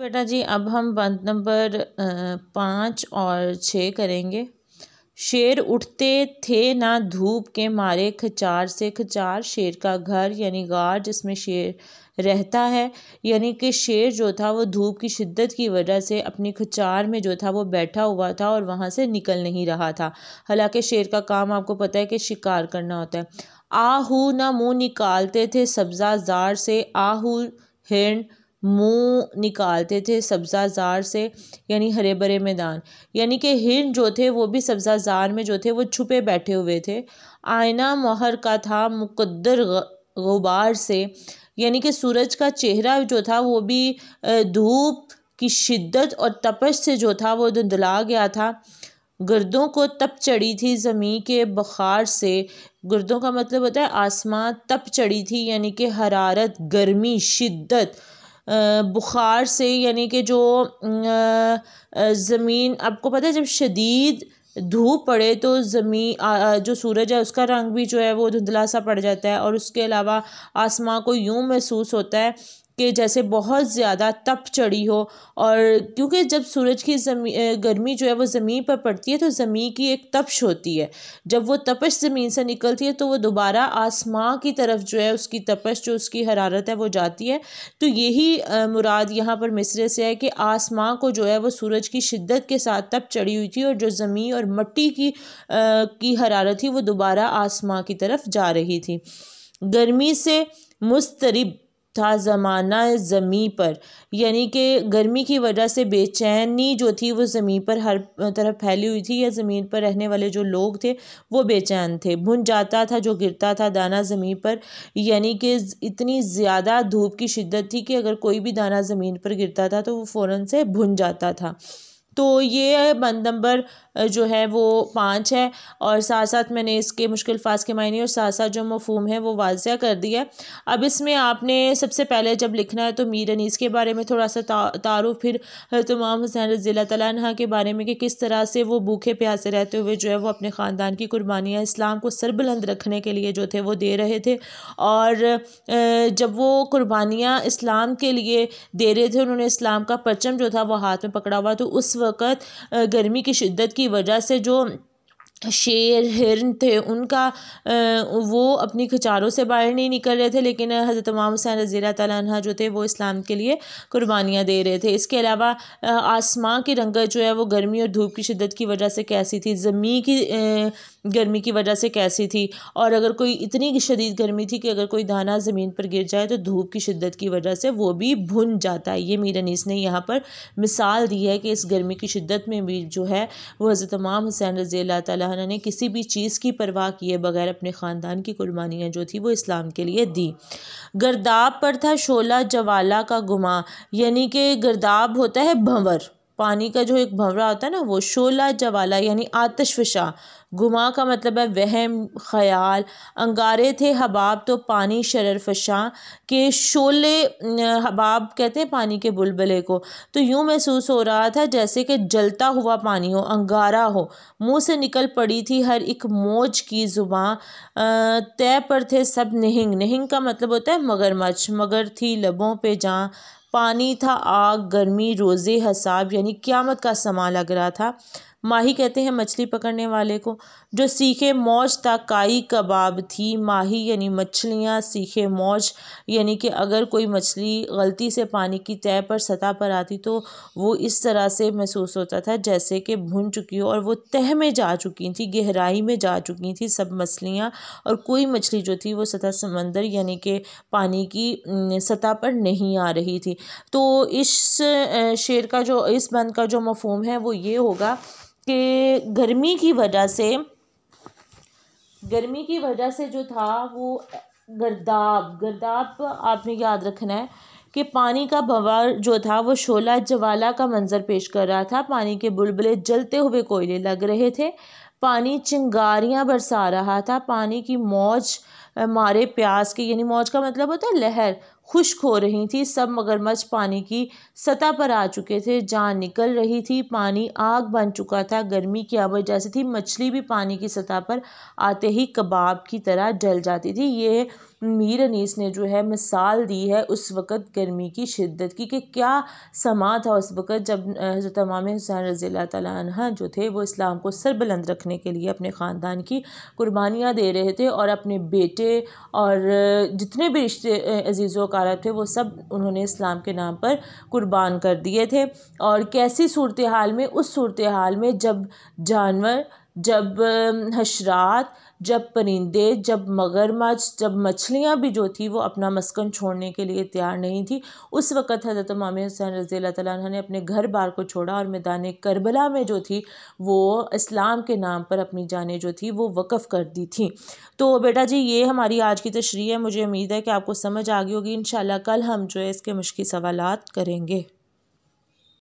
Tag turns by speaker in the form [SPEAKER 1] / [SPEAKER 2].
[SPEAKER 1] बेटा जी अब हम बंद नंबर पाँच और छः करेंगे शेर उठते थे ना धूप के मारे खचार से खचार शेर का घर यानी गार जिसमें शेर रहता है यानी कि शेर जो था वो धूप की शिद्दत की वजह से अपनी खचार में जो था वो बैठा हुआ था और वहाँ से निकल नहीं रहा था हालांकि शेर का काम आपको पता है कि शिकार करना होता है आहू ना मुंह निकालते थे सब्ज़ा जार से आहू हिरण मुंह निकालते थे सब्ज़ाजार से यानी हरे भरे मैदान यानी कि हिरन जो थे वो भी सब्ज़ाजार में जो थे वो छुपे बैठे हुए थे आयना मोहर का था मुकद्दर गुबार से यानी कि सूरज का चेहरा जो था वो भी धूप की शिद्दत और तपश से जो था वो धुंधला गया था गर्दों को तप चढ़ी थी ज़मीन के बुखार से गर्दों का मतलब होता है आसमान तप चढ़ी थी यानी कि हरारत गर्मी शिद्दत बुखार से यानी कि जो ज़मीन आपको पता है जब शदीद धूप पड़े तो ज़मीन जो सूरज है उसका रंग भी जो है वो धुंधला सा पड़ जाता है और उसके अलावा आसमां को यूँ महसूस होता है के जैसे बहुत ज़्यादा तप चढ़ी हो और क्योंकि जब सूरज की ज़मी गर्मी जो है वो ज़मीन पर पड़ती है तो ज़मीन की एक तपश होती है जब वो तपश ज़मीन से निकलती है तो वो दोबारा आसमां की तरफ जो है उसकी तपश जो उसकी हरारत है वो जाती है तो यही मुराद यहाँ पर मिसरे से है कि आसमां को जो है वो सूरज की शिद्दत के साथ तप चढ़ी हुई थी और जो ज़मीन और मट्टी की आ, की हरारत थी वो दोबारा आसमां की तरफ जा रही थी गर्मी से मुस्तरब था ज़माना ज़मीं पर यानी कि गर्मी की वजह से बेचैनी जो थी वो ज़मीन पर हर तरफ फैली हुई थी या ज़मीन पर रहने वाले जो लोग थे वो बेचैन थे भुन जाता था जो गिरता था दाना ज़मीन पर यानी कि इतनी ज़्यादा धूप की शिद्दत थी कि अगर कोई भी दाना ज़मीन पर गिरता था तो वो फ़ौर से भुन जाता था तो ये बंद नंबर जो है वो पाँच है और साथ साथ मैंने इसके मुश्किल फ़ास के मायने और साथ साथ जो मफहम है वो वाजिया कर दिया अब इसमें आपने सबसे पहले जब लिखना है तो मीर अनीस के बारे में थोड़ा सा तारुफ फिर तमाम हुसैन रजील तला के बारे में कि किस तरह से वो भूखे प्यासे रहते हुए जो है वो अपने ख़ानदान की कुर्बानियाँ इस्लाम को सरबुलंद रखने के लिए जो थे वो दे रहे थे और जब वो कुर्बानियाँ इस्लाम के लिए दे रहे थे उन्होंने इस्लाम का परचम जो था वो हाथ में पकड़ा हुआ तो उस वक्त गर्मी की शिद्दत की वजह से जो शेर हिरन थे उनका वो अपनी खचारों से बाहर नहीं निकल रहे थे लेकिन हज़रत इमाम हुसैन रज़ी तह जो थे वो इस्लाम के लिए कुर्बानियाँ दे रहे थे इसके अलावा आसमां की रंगत जो है वो गर्मी और धूप की शिद्दत की वजह से कैसी थी ज़मी की गर्मी की वजह से कैसी थी और अगर कोई इतनी शदीद गर्मी थी कि अगर कोई दाना ज़मीन पर गिर जाए तो धूप की शिद्दत की वजह से वो भी भुन जाता है ये मीर अनीस ने यहाँ पर मिसाल दी है कि इस गर्मी की शिद्दत में भी जो है वो हज़रत तमाम हुसैन रज़ी अल्लाह तह ने किसी भी चीज़ की परवाह किए बगैर अपने ख़ानदान की कुर्बानियाँ जो थी वो इस्लाम के लिए दी गर्दाब पर था शोला जवाला का गुमा यानी कि गर्दाब होता है भंवर पानी का जो एक भंवरा होता है ना वो शोला जवाला यानी आतशफशा गुमा का मतलब है वहम ख्याल अंगारे थे हबाब तो पानी शररफशा के शोले हबाब कहते हैं पानी के बुलबले को तो यूँ महसूस हो रहा था जैसे कि जलता हुआ पानी हो अंगारा हो मुंह से निकल पड़ी थी हर एक मोज की जुबान तय पर थे सब नहिंग नहिंग का मतलब होता है मगरमच्छ मगर थी लबों पे जहाँ पानी था आग गर्मी रोज़े हसाब यानी क़्यामत का समा लग रहा था माही कहते हैं मछली पकड़ने वाले को जो सीखे मौज ताकाई कबाब थी माही यानी मछलियाँ सीखे मौज यानी कि अगर कोई मछली गलती से पानी की तय पर सतह पर आती तो वो इस तरह से महसूस होता था जैसे कि भुन चुकी हो और वो तह में जा चुकी थी गहराई में जा चुकी थी सब मछलियाँ और कोई मछली जो थी वो सतह समंदर यानी कि पानी की सतह पर नहीं आ रही थी तो इस शेर का जो इस बंद का जो मफहम है वो ये होगा के गर्मी की वजह से गर्मी की वजह से जो था वो गर्दाब गर्दाब आपने याद रखना है कि पानी का बवार जो था वो शोला जवाला का मंजर पेश कर रहा था पानी के बुलबुले जलते हुए कोयले लग रहे थे पानी चिंगारियां बरसा रहा था पानी की मौज मारे प्यास की यानी मौज का मतलब होता है लहर खुश्क हो रही थी सब मगरमच्छ पानी की सतह पर आ चुके थे जान निकल रही थी पानी आग बन चुका था गर्मी की आवाज जैसे थी मछली भी पानी की सतह पर आते ही कबाब की तरह जल जाती थी ये मीर अनीस ने जो है मिसाल दी है उस वक़्त गर्मी की शिद्दत की कि क्या समा था उस वक़्त जब तमाम हुसैन रज़ी तह जो थे वो इस्लाम को सरबुलंद रखने के लिए अपने ख़ानदान की कुर्बानियाँ दे रहे थे और अपने बेटे और जितने भी रिश्ते अजीज़ों का मुबारक थे वो सब उन्होंने इस्लाम के नाम पर कुर्बान कर दिए थे और कैसी सूरत हाल में उस सूरत हाल में जब जानवर जब हशरात जब परिंदे जब मगरमच्छ जब मछलियाँ भी जो थी वो अपना मस्कन छोड़ने के लिए तैयार नहीं थी उस वक़्त हज़रत माम हुसैन रज़ी तह ने अपने घर बार को छोड़ा और मैदान करबला में जो थी वो इस्लाम के नाम पर अपनी जानें जो थी वो वक़ कर दी थी तो बेटा जी ये हमारी आज की तशरी है मुझे उम्मीद है कि आपको समझ आ गई होगी इन कल हम जो है इसके मुश्किल सवाल करेंगे